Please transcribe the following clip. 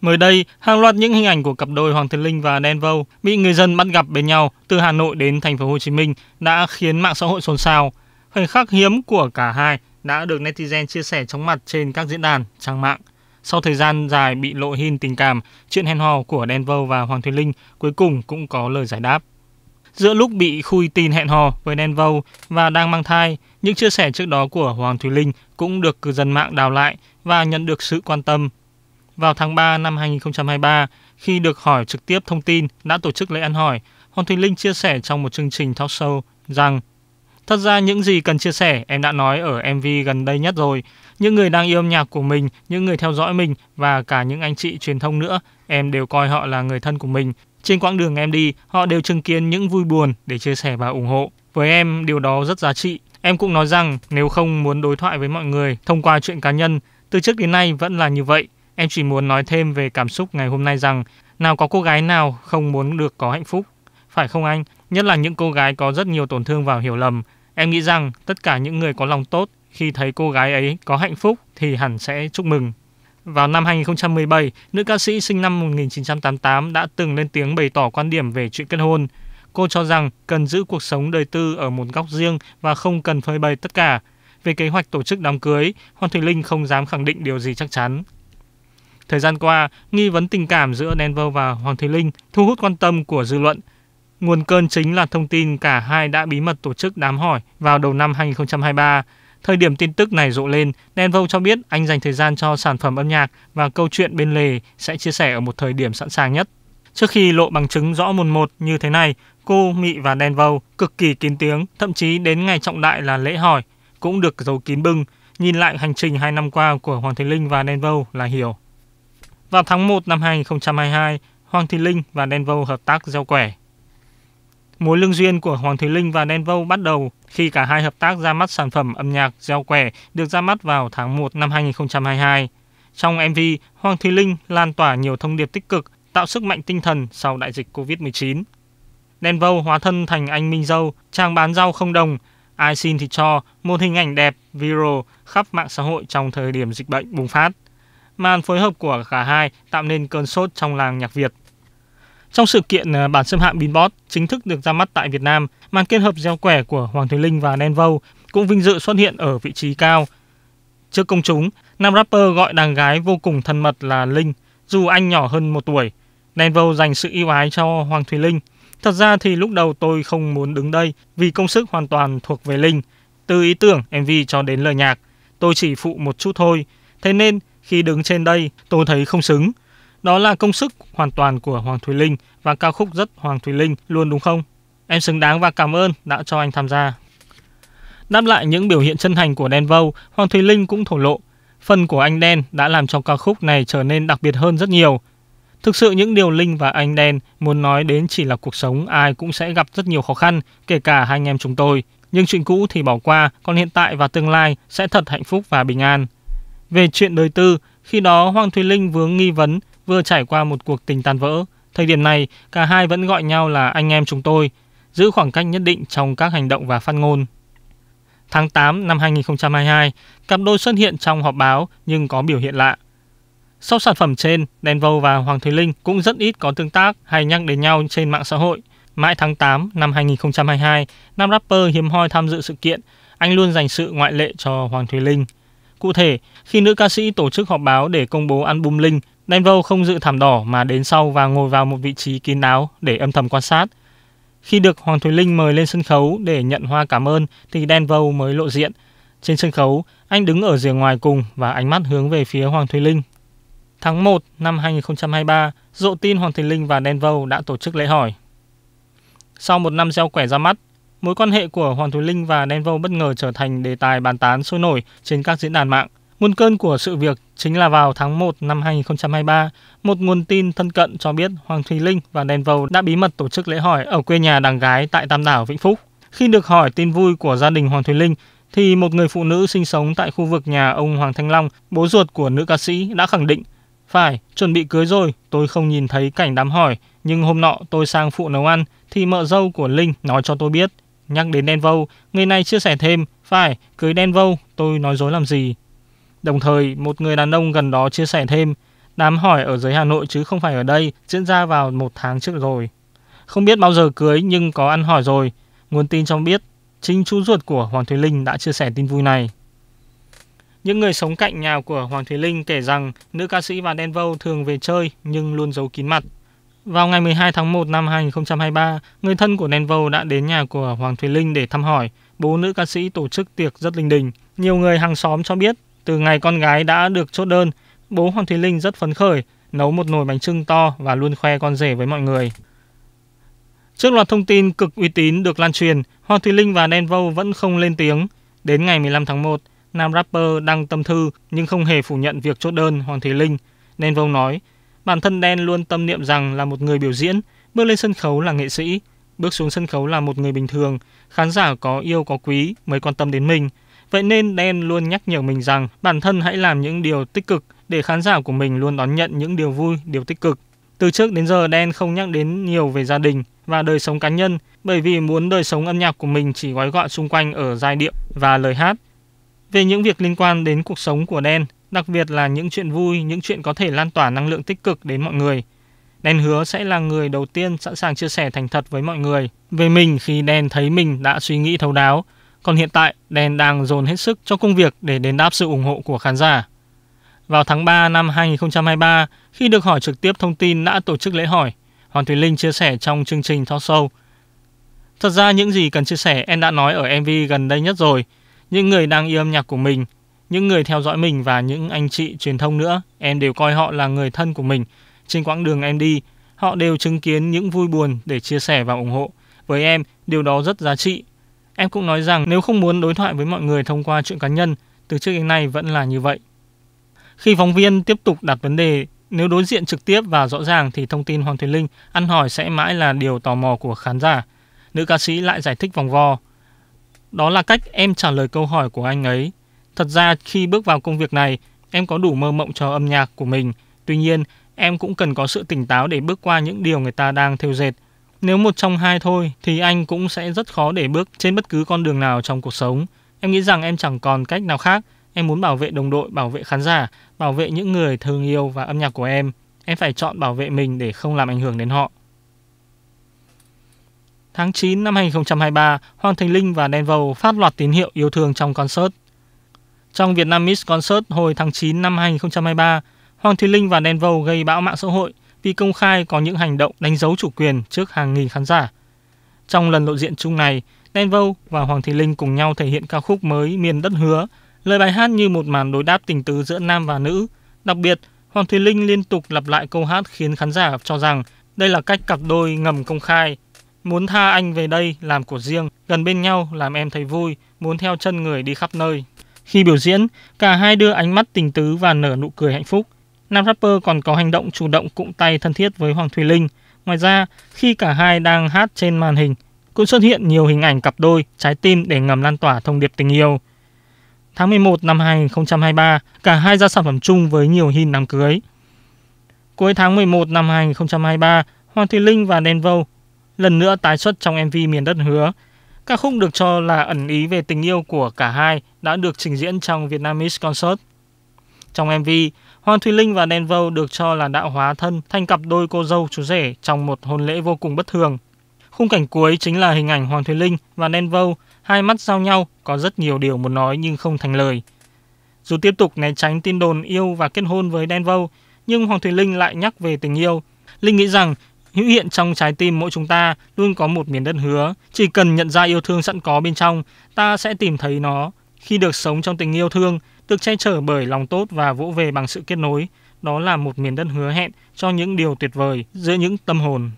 Mới đây, hàng loạt những hình ảnh của cặp đôi Hoàng Thiên Linh và Đen Vâu bị người dân bắt gặp bên nhau từ Hà Nội đến thành phố Hồ Chí Minh đã khiến mạng xã hội xôn xao. Khoảnh khắc hiếm của cả hai đã được netizen chia sẻ chóng mặt trên các diễn đàn, trang mạng. Sau thời gian dài bị lộ hình tình cảm, chuyện hẹn hò của Đen Vâu và Hoàng Thùy Linh cuối cùng cũng có lời giải đáp. Giữa lúc bị khui tin hẹn hò với Đen Vâu và đang mang thai, những chia sẻ trước đó của Hoàng Thùy Linh cũng được cư dân mạng đào lại và nhận được sự quan tâm vào tháng 3 năm 2023, khi được hỏi trực tiếp thông tin đã tổ chức lễ ăn hỏi, Hoàng Thùy Linh chia sẻ trong một chương trình talk show rằng Thật ra những gì cần chia sẻ em đã nói ở MV gần đây nhất rồi. Những người đang yêu âm nhạc của mình, những người theo dõi mình và cả những anh chị truyền thông nữa, em đều coi họ là người thân của mình. Trên quãng đường em đi, họ đều chứng kiến những vui buồn để chia sẻ và ủng hộ. Với em, điều đó rất giá trị. Em cũng nói rằng nếu không muốn đối thoại với mọi người thông qua chuyện cá nhân, từ trước đến nay vẫn là như vậy. Em chỉ muốn nói thêm về cảm xúc ngày hôm nay rằng nào có cô gái nào không muốn được có hạnh phúc, phải không anh? Nhất là những cô gái có rất nhiều tổn thương và hiểu lầm. Em nghĩ rằng tất cả những người có lòng tốt khi thấy cô gái ấy có hạnh phúc thì hẳn sẽ chúc mừng. Vào năm 2017, nữ ca sĩ sinh năm 1988 đã từng lên tiếng bày tỏ quan điểm về chuyện kết hôn. Cô cho rằng cần giữ cuộc sống đời tư ở một góc riêng và không cần phơi bày tất cả. Về kế hoạch tổ chức đám cưới, Hoàng Thùy Linh không dám khẳng định điều gì chắc chắn. Thời gian qua, nghi vấn tình cảm giữa Denver và Hoàng Thùy Linh thu hút quan tâm của dư luận. Nguồn cơn chính là thông tin cả hai đã bí mật tổ chức đám hỏi vào đầu năm 2023. Thời điểm tin tức này rộ lên, Denvo cho biết anh dành thời gian cho sản phẩm âm nhạc và câu chuyện bên lề sẽ chia sẻ ở một thời điểm sẵn sàng nhất. Trước khi lộ bằng chứng rõ mồn một như thế này, cô, Mị và Denvo cực kỳ kín tiếng, thậm chí đến ngày trọng đại là lễ hỏi cũng được giấu kín bưng. Nhìn lại hành trình 2 năm qua của Hoàng Thế Linh và Denvo là hiểu. Vào tháng 1 năm 2022, Hoàng Thùy Linh và Đen Vâu hợp tác gieo quẻ. Mối lương duyên của Hoàng Thùy Linh và Đen Vâu bắt đầu khi cả hai hợp tác ra mắt sản phẩm âm nhạc gieo quẻ được ra mắt vào tháng 1 năm 2022. Trong MV, Hoàng Thùy Linh lan tỏa nhiều thông điệp tích cực, tạo sức mạnh tinh thần sau đại dịch COVID-19. Đen Vâu hóa thân thành anh Minh Dâu, trang bán rau không đồng, ai xin thì cho, một hình ảnh đẹp, viral khắp mạng xã hội trong thời điểm dịch bệnh bùng phát màn phối hợp của cả hai tạo nên cơn sốt trong làng nhạc Việt. Trong sự kiện ờ, bản xâm hạng Beatbox chính thức được ra mắt tại Việt Nam, màn kết hợp gieo quẻ của Hoàng Thùy Linh và Nen Vâu cũng vinh dự xuất hiện ở vị trí cao. Trước công chúng, nam rapper gọi đàn gái vô cùng thân mật là Linh, dù anh nhỏ hơn một tuổi. Nen Vâu dành sự yêu ái cho Hoàng Thùy Linh. Thật ra thì lúc đầu tôi không muốn đứng đây vì công sức hoàn toàn thuộc về Linh, từ ý tưởng MV cho đến lời nhạc. Tôi chỉ phụ một chút thôi, thế nên khi đứng trên đây, tôi thấy không xứng. Đó là công sức hoàn toàn của Hoàng Thùy Linh và ca khúc rất Hoàng Thùy Linh luôn đúng không? Em xứng đáng và cảm ơn đã cho anh tham gia. Đáp lại những biểu hiện chân thành của Đen Vâu, Hoàng Thùy Linh cũng thổ lộ. Phần của anh Đen đã làm cho ca khúc này trở nên đặc biệt hơn rất nhiều. Thực sự những điều Linh và anh Đen muốn nói đến chỉ là cuộc sống ai cũng sẽ gặp rất nhiều khó khăn, kể cả hai anh em chúng tôi. Nhưng chuyện cũ thì bỏ qua, còn hiện tại và tương lai sẽ thật hạnh phúc và bình an. Về chuyện đời tư, khi đó Hoàng Thùy Linh vướng nghi vấn vừa trải qua một cuộc tình tan vỡ. Thời điểm này, cả hai vẫn gọi nhau là anh em chúng tôi, giữ khoảng cách nhất định trong các hành động và phát ngôn. Tháng 8 năm 2022, cặp đôi xuất hiện trong họp báo nhưng có biểu hiện lạ. Sau sản phẩm trên, Đen Vâu và Hoàng Thùy Linh cũng rất ít có tương tác hay nhắc đến nhau trên mạng xã hội. Mãi tháng 8 năm 2022, nam rapper hiếm hoi tham dự sự kiện, anh luôn dành sự ngoại lệ cho Hoàng Thùy Linh. Cụ thể, khi nữ ca sĩ tổ chức họp báo để công bố album Linh, Denvo không dự thảm đỏ mà đến sau và ngồi vào một vị trí kín đáo để âm thầm quan sát. Khi được Hoàng Thùy Linh mời lên sân khấu để nhận hoa cảm ơn thì Denvo mới lộ diện. Trên sân khấu, anh đứng ở rìa ngoài cùng và ánh mắt hướng về phía Hoàng Thùy Linh. Tháng 1 năm 2023, rộ tin Hoàng Thùy Linh và Denvo đã tổ chức lễ hỏi. Sau một năm gieo quẻ ra mắt, Mối quan hệ của Hoàng Thùy Linh và Đen Vâu bất ngờ trở thành đề tài bàn tán sôi nổi trên các diễn đàn mạng. Nguồn cơn của sự việc chính là vào tháng 1 năm 2023, một nguồn tin thân cận cho biết Hoàng Thùy Linh và Đen Vâu đã bí mật tổ chức lễ hỏi ở quê nhà đàng gái tại Tam Đảo, Vĩnh Phúc. Khi được hỏi tin vui của gia đình Hoàng Thùy Linh, thì một người phụ nữ sinh sống tại khu vực nhà ông Hoàng Thanh Long, bố ruột của nữ ca sĩ đã khẳng định phải, chuẩn bị cưới rồi, tôi không nhìn thấy cảnh đám hỏi, nhưng hôm nọ tôi sang phụ nấu ăn thì mợ dâu của Linh nói cho tôi biết Nhắc đến Đen Vâu, người này chia sẻ thêm, phải, cưới Đen Vâu, tôi nói dối làm gì. Đồng thời, một người đàn ông gần đó chia sẻ thêm, đám hỏi ở dưới Hà Nội chứ không phải ở đây, diễn ra vào một tháng trước rồi. Không biết bao giờ cưới nhưng có ăn hỏi rồi. Nguồn tin cho biết, chính chú ruột của Hoàng Thùy Linh đã chia sẻ tin vui này. Những người sống cạnh nhà của Hoàng Thùy Linh kể rằng nữ ca sĩ và Đen Vâu thường về chơi nhưng luôn giấu kín mặt. Vào ngày 12 tháng 1 năm 2023, người thân của Nenvo đã đến nhà của Hoàng Thùy Linh để thăm hỏi. Bố nữ ca sĩ tổ chức tiệc rất linh đình. Nhiều người hàng xóm cho biết, từ ngày con gái đã được chốt đơn, bố Hoàng Thùy Linh rất phấn khởi, nấu một nồi bánh trưng to và luôn khoe con rể với mọi người. Trước loạt thông tin cực uy tín được lan truyền, Hoàng Thùy Linh và Nenvo vẫn không lên tiếng. Đến ngày 15 tháng 1, nam rapper đăng tâm thư nhưng không hề phủ nhận việc chốt đơn Hoàng Thùy Linh. Nenvo nói, Bản thân Đen luôn tâm niệm rằng là một người biểu diễn, bước lên sân khấu là nghệ sĩ, bước xuống sân khấu là một người bình thường, khán giả có yêu có quý mới quan tâm đến mình. Vậy nên Đen luôn nhắc nhở mình rằng bản thân hãy làm những điều tích cực để khán giả của mình luôn đón nhận những điều vui, điều tích cực. Từ trước đến giờ Đen không nhắc đến nhiều về gia đình và đời sống cá nhân bởi vì muốn đời sống âm nhạc của mình chỉ gói gọn xung quanh ở giai điệu và lời hát. Về những việc liên quan đến cuộc sống của Đen, đặc biệt là những chuyện vui, những chuyện có thể lan tỏa năng lượng tích cực đến mọi người. Đen hứa sẽ là người đầu tiên sẵn sàng chia sẻ thành thật với mọi người về mình khi Đen thấy mình đã suy nghĩ thấu đáo. Còn hiện tại, Đen đang dồn hết sức cho công việc để đền đáp sự ủng hộ của khán giả. Vào tháng 3 năm 2023, khi được hỏi trực tiếp thông tin đã tổ chức lễ hỏi, Hoàng Thùy Linh chia sẻ trong chương trình Talk Show. Thật ra những gì cần chia sẻ em đã nói ở MV gần đây nhất rồi. Những người đang yêu âm nhạc của mình – những người theo dõi mình và những anh chị truyền thông nữa, em đều coi họ là người thân của mình. Trên quãng đường em đi, họ đều chứng kiến những vui buồn để chia sẻ và ủng hộ. Với em, điều đó rất giá trị. Em cũng nói rằng nếu không muốn đối thoại với mọi người thông qua chuyện cá nhân, từ trước đến nay vẫn là như vậy. Khi phóng viên tiếp tục đặt vấn đề nếu đối diện trực tiếp và rõ ràng thì thông tin Hoàng Thùy Linh ăn hỏi sẽ mãi là điều tò mò của khán giả. Nữ ca sĩ lại giải thích vòng vo. Đó là cách em trả lời câu hỏi của anh ấy. Thật ra khi bước vào công việc này, em có đủ mơ mộng cho âm nhạc của mình. Tuy nhiên, em cũng cần có sự tỉnh táo để bước qua những điều người ta đang theo dệt. Nếu một trong hai thôi thì anh cũng sẽ rất khó để bước trên bất cứ con đường nào trong cuộc sống. Em nghĩ rằng em chẳng còn cách nào khác. Em muốn bảo vệ đồng đội, bảo vệ khán giả, bảo vệ những người thương yêu và âm nhạc của em. Em phải chọn bảo vệ mình để không làm ảnh hưởng đến họ. Tháng 9 năm 2023, Hoàng Thành Linh và Denvo phát loạt tín hiệu yêu thương trong concert. Trong Vietnam Miss Concert hồi tháng 9 năm 2023, Hoàng Thùy Linh và Đen Vâu gây bão mạng xã hội vì công khai có những hành động đánh dấu chủ quyền trước hàng nghìn khán giả. Trong lần lộ diện chung này, Đen Vâu và Hoàng Thùy Linh cùng nhau thể hiện ca khúc mới Miền Đất Hứa, lời bài hát như một màn đối đáp tình tứ giữa nam và nữ. Đặc biệt, Hoàng Thùy Linh liên tục lặp lại câu hát khiến khán giả cho rằng đây là cách cặp đôi ngầm công khai. Muốn tha anh về đây làm của riêng, gần bên nhau làm em thấy vui, muốn theo chân người đi khắp nơi. Khi biểu diễn, cả hai đưa ánh mắt tình tứ và nở nụ cười hạnh phúc. Nam rapper còn có hành động chủ động cụm tay thân thiết với Hoàng Thùy Linh. Ngoài ra, khi cả hai đang hát trên màn hình, cũng xuất hiện nhiều hình ảnh cặp đôi, trái tim để ngầm lan tỏa thông điệp tình yêu. Tháng 11 năm 2023, cả hai ra sản phẩm chung với nhiều hình đám cưới. Cuối tháng 11 năm 2023, Hoàng Thùy Linh và Denvo lần nữa tái xuất trong MV Miền Đất Hứa – Ca khúc được cho là ẩn ý về tình yêu của cả hai đã được trình diễn trong Vietnamese Concert. Trong MV, Hoàng Thùy Linh và Đen Vâu được cho là đạo hóa thân thành cặp đôi cô dâu chú rể trong một hôn lễ vô cùng bất thường. Khung cảnh cuối chính là hình ảnh Hoàng Thùy Linh và Đen Vâu, hai mắt giao nhau, có rất nhiều điều muốn nói nhưng không thành lời. Dù tiếp tục né tránh tin đồn yêu và kết hôn với Đen Vâu, nhưng Hoàng Thùy Linh lại nhắc về tình yêu. Linh nghĩ rằng hữu hiện trong trái tim mỗi chúng ta luôn có một miền đất hứa. Chỉ cần nhận ra yêu thương sẵn có bên trong, ta sẽ tìm thấy nó. Khi được sống trong tình yêu thương, được che chở bởi lòng tốt và vỗ về bằng sự kết nối, đó là một miền đất hứa hẹn cho những điều tuyệt vời giữa những tâm hồn.